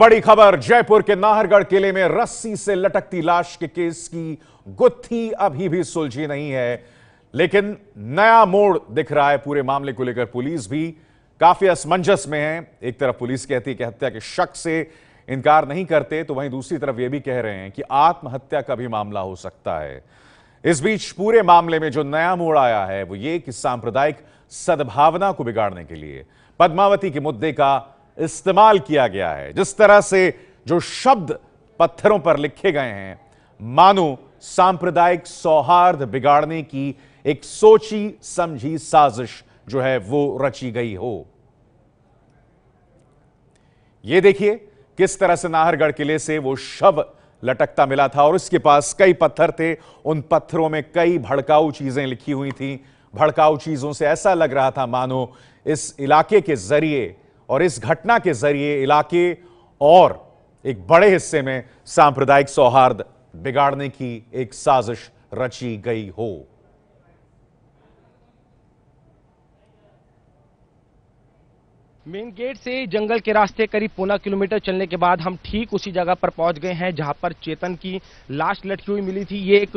बड़ी खबर जयपुर के नाहरगढ़ किले में रस्सी से लटकती लाश के केस की गुत्थी अभी भी सुलझी नहीं है लेकिन नया मोड़ दिख रहा है पूरे मामले को लेकर पुलिस भी काफी असमंजस में है एक तरफ पुलिस कहती है कि हत्या के शक से इनकार नहीं करते तो वहीं दूसरी तरफ यह भी कह रहे हैं कि आत्महत्या का भी मामला हो सकता है इस बीच पूरे मामले में जो नया मोड़ आया है वो ये कि सांप्रदायिक सद्भावना को बिगाड़ने के लिए पद्मावती के मुद्दे का इस्तेमाल किया गया है जिस तरह से जो शब्द पत्थरों पर लिखे गए हैं मानो सांप्रदायिक सौहार्द बिगाड़ने की एक सोची समझी साजिश जो है वो रची गई हो ये देखिए किस तरह से नाहरगढ़ किले से वो शव लटकता मिला था और उसके पास कई पत्थर थे उन पत्थरों में कई भड़काऊ चीजें लिखी हुई थी भड़काऊ चीजों से ऐसा लग रहा था मानो इस इलाके के जरिए और इस घटना के जरिए इलाके और एक बड़े हिस्से में सांप्रदायिक सौहार्द बिगाड़ने की एक साजिश रची गई हो मेन गेट से जंगल के रास्ते करीब पौना किलोमीटर चलने के बाद हम ठीक उसी जगह पर पहुंच गए हैं जहां पर चेतन की लाश लटकी हुई मिली थी ये एक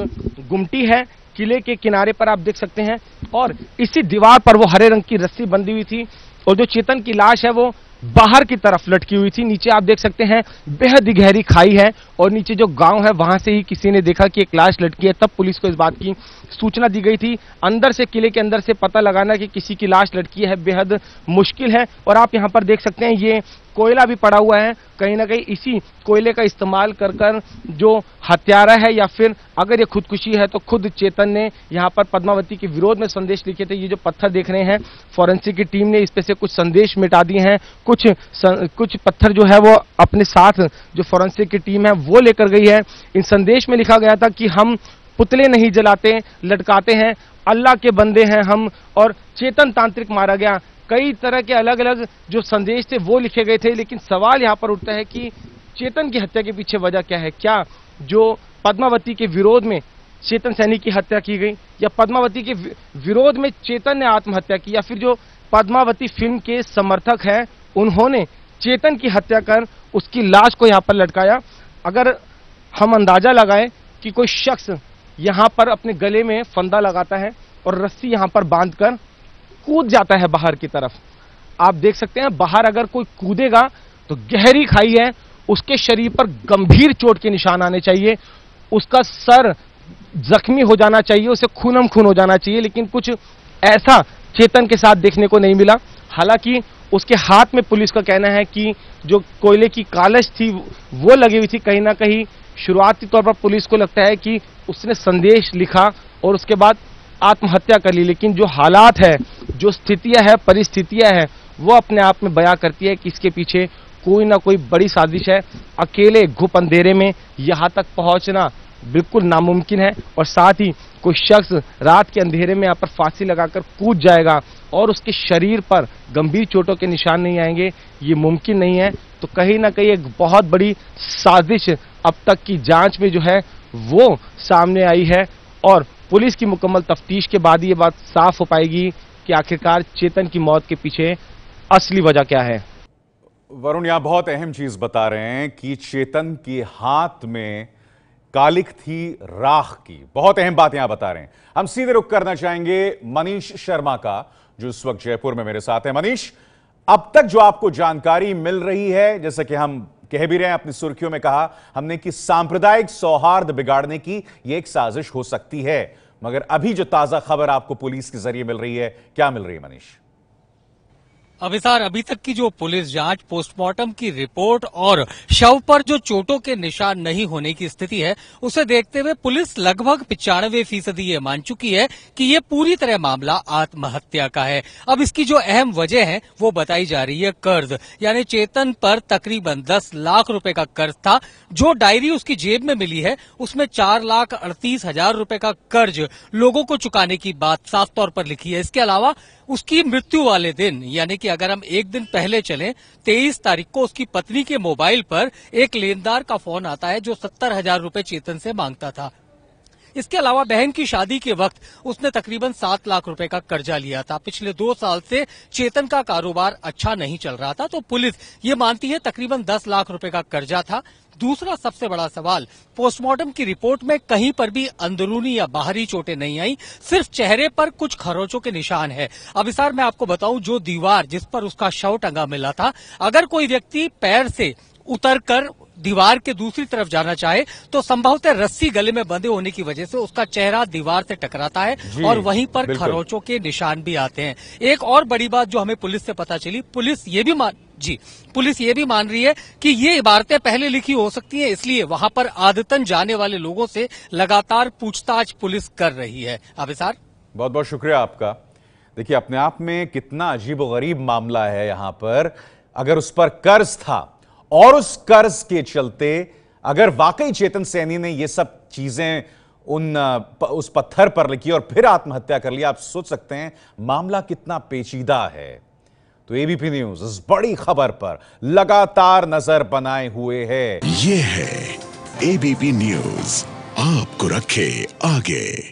गुमटी है किले के किनारे पर आप देख सकते हैं और इसी दीवार पर वो हरे रंग की रस्सी बंधी हुई थी और जो चेतन की लाश है वो बाहर की तरफ लटकी हुई थी नीचे आप देख सकते हैं बेहद ही गहरी खाई है और नीचे जो गांव है वहां से ही किसी ने देखा कि एक लाश लटकी है तब पुलिस को इस बात की सूचना दी गई थी अंदर से किले के अंदर से पता लगाना कि किसी की लाश लटकी है बेहद मुश्किल है और आप यहां पर देख सकते हैं ये कोयला भी पड़ा हुआ है कहीं ना कहीं इसी कोयले का इस्तेमाल कर कर जो हत्यारा है या फिर अगर ये खुदकुशी है तो खुद चेतन ने यहाँ पर पद्मावती के विरोध में संदेश लिखे थे ये जो पत्थर देख रहे हैं फॉरेंसिक की टीम ने इस पे से कुछ संदेश मिटा दिए हैं कुछ सं, कुछ पत्थर जो है वो अपने साथ जो फॉरेंसिक की टीम है वो लेकर गई है इन संदेश में लिखा गया था कि हम पुतले नहीं जलाते लटकाते हैं अल्लाह के बंदे हैं हम और चेतन तांत्रिक मारा गया कई तरह के अलग अलग जो संदेश थे वो लिखे गए थे लेकिन सवाल यहाँ पर उठता है कि चेतन की हत्या के पीछे वजह क्या है क्या जो पद्मावती के विरोध में चेतन सैनी की हत्या की गई या पद्मावती के विरोध में चेतन ने आत्महत्या की या फिर जो पद्मावती फिल्म के समर्थक हैं उन्होंने चेतन की हत्या कर उसकी लाश को यहाँ पर लटकाया अगर हम अंदाजा लगाएं कि कोई शख्स यहाँ पर अपने गले में फंदा लगाता है और रस्सी यहाँ पर बांधकर कूद जाता है बाहर की तरफ आप देख सकते हैं बाहर अगर कोई कूदेगा तो गहरी खाई है उसके शरीर पर गंभीर चोट के निशान आने चाहिए उसका सर जख्मी हो जाना चाहिए उसे खूनम खून हो जाना चाहिए लेकिन कुछ ऐसा चेतन के साथ देखने को नहीं मिला हालांकि उसके हाथ में पुलिस का कहना है कि जो कोयले की कालश थी वो लगी हुई थी कहीं ना कहीं शुरुआती तौर पर पुलिस को लगता है कि उसने संदेश लिखा और उसके बाद आत्महत्या कर ली लेकिन जो हालात है जो स्थितियाँ है परिस्थितियाँ हैं वो अपने आप में बयां करती है कि इसके पीछे कोई ना कोई बड़ी साजिश है अकेले घुप अंधेरे में यहाँ तक पहुँचना बिल्कुल नामुमकिन है और साथ ही कोई शख्स रात के अंधेरे में यहाँ पर फांसी लगाकर कूद जाएगा और उसके शरीर पर गंभीर चोटों के निशान नहीं आएंगे ये मुमकिन नहीं है तो कहीं ना कहीं एक बहुत बड़ी साजिश अब तक की जांच में जो है वो सामने आई है और पुलिस की मुकम्मल तफ्तीश के बाद ये बात साफ हो पाएगी कि आखिरकार चेतन की मौत के पीछे असली वजह क्या है वरुण यहां बहुत अहम चीज बता रहे हैं कि चेतन के हाथ में कालिक थी राख की बहुत अहम बात यहां बता रहे हैं हम सीधे रुख करना चाहेंगे मनीष शर्मा का जो इस वक्त जयपुर में मेरे साथ है मनीष अब तक जो आपको जानकारी मिल रही है जैसे कि हम कह भी रहे हैं अपनी सुर्खियों में कहा हमने कि सांप्रदायिक सौहार्द बिगाड़ने की यह एक साजिश हो सकती है मगर अभी जो ताजा खबर आपको पुलिस के जरिए मिल रही है क्या मिल रही है मनीष अभिसार अभी तक की जो पुलिस जांच पोस्टमार्टम की रिपोर्ट और शव पर जो चोटों के निशान नहीं होने की स्थिति है उसे देखते हुए पुलिस लगभग पिचानवे फीसदी ये मान चुकी है कि ये पूरी तरह मामला आत्महत्या का है अब इसकी जो अहम वजह है वो बताई जा रही है कर्ज यानी चेतन पर तकरीबन दस लाख रूपये का कर्ज था जो डायरी उसकी जेब में मिली है उसमें चार लाख अड़तीस हजार रूपये का कर्ज लोगों को चुकाने की बात साफ तौर पर लिखी है इसके अलावा उसकी मृत्यु वाले दिन यानी कि अगर हम एक दिन पहले चले 23 तारीख को उसकी पत्नी के मोबाइल पर एक लेनदार का फोन आता है जो सत्तर हजार रूपए चेतन से मांगता था इसके अलावा बहन की शादी के वक्त उसने तकरीबन सात लाख रुपए का कर्जा लिया था पिछले दो साल से चेतन का कारोबार अच्छा नहीं चल रहा था तो पुलिस ये मानती है तकरीबन दस लाख रुपए का कर्जा था दूसरा सबसे बड़ा सवाल पोस्टमार्टम की रिपोर्ट में कहीं पर भी अंदरूनी या बाहरी चोटें नहीं आई सिर्फ चेहरे पर कुछ खरोचों के निशान है अब इस मैं आपको बताऊं जो दीवार जिस पर उसका शव टंगा मिला था अगर कोई व्यक्ति पैर से उतर कर दीवार के दूसरी तरफ जाना चाहे तो संभवतः रस्सी गले में बंधे होने की वजह से उसका चेहरा दीवार से टकराता है और वहीं पर खरोचों के निशान भी आते हैं एक और बड़ी बात जो हमें पुलिस से पता चली पुलिस ये भी मान जी पुलिस ये भी मान रही है कि ये इबारतें पहले लिखी हो सकती हैं इसलिए वहां पर आदतन जाने वाले लोगों से लगातार पूछताछ पुलिस कर रही है अभिसार बहुत बहुत शुक्रिया आपका देखिए अपने आप में कितना अजीब गरीब मामला है यहाँ पर अगर उस पर कर्ज था और उस कर्ज के चलते अगर वाकई चेतन सैनी ने ये सब चीजें उन उस पत्थर पर लिखी और फिर आत्महत्या कर लिया आप सोच सकते हैं मामला कितना पेचीदा है तो एबीपी न्यूज इस बड़ी खबर पर लगातार नजर बनाए हुए है ये है एबीपी न्यूज आपको रखे आगे